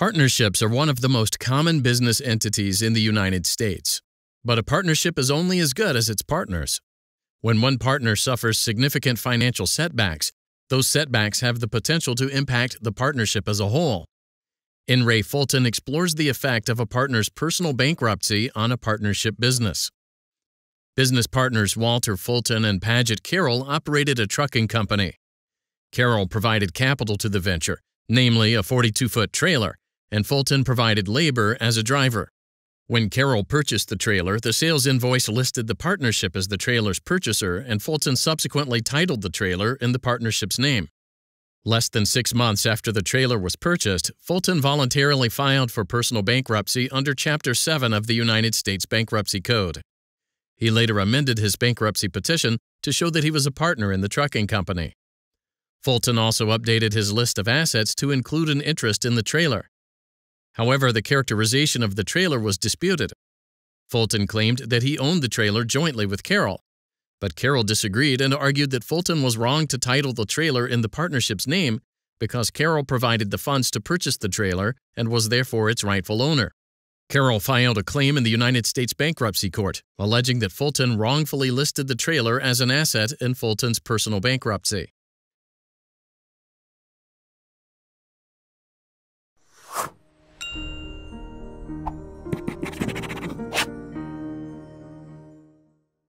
Partnerships are one of the most common business entities in the United States, but a partnership is only as good as its partners. When one partner suffers significant financial setbacks, those setbacks have the potential to impact the partnership as a whole. In Ray Fulton explores the effect of a partner's personal bankruptcy on a partnership business. Business partners Walter Fulton and Paget Carroll operated a trucking company. Carroll provided capital to the venture, namely a 42 foot trailer, and Fulton provided labor as a driver. When Carroll purchased the trailer, the sales invoice listed the partnership as the trailer's purchaser, and Fulton subsequently titled the trailer in the partnership's name. Less than six months after the trailer was purchased, Fulton voluntarily filed for personal bankruptcy under Chapter 7 of the United States Bankruptcy Code. He later amended his bankruptcy petition to show that he was a partner in the trucking company. Fulton also updated his list of assets to include an interest in the trailer. However, the characterization of the trailer was disputed. Fulton claimed that he owned the trailer jointly with Carroll, but Carroll disagreed and argued that Fulton was wrong to title the trailer in the partnership's name because Carroll provided the funds to purchase the trailer and was therefore its rightful owner. Carroll filed a claim in the United States Bankruptcy Court, alleging that Fulton wrongfully listed the trailer as an asset in Fulton's personal bankruptcy.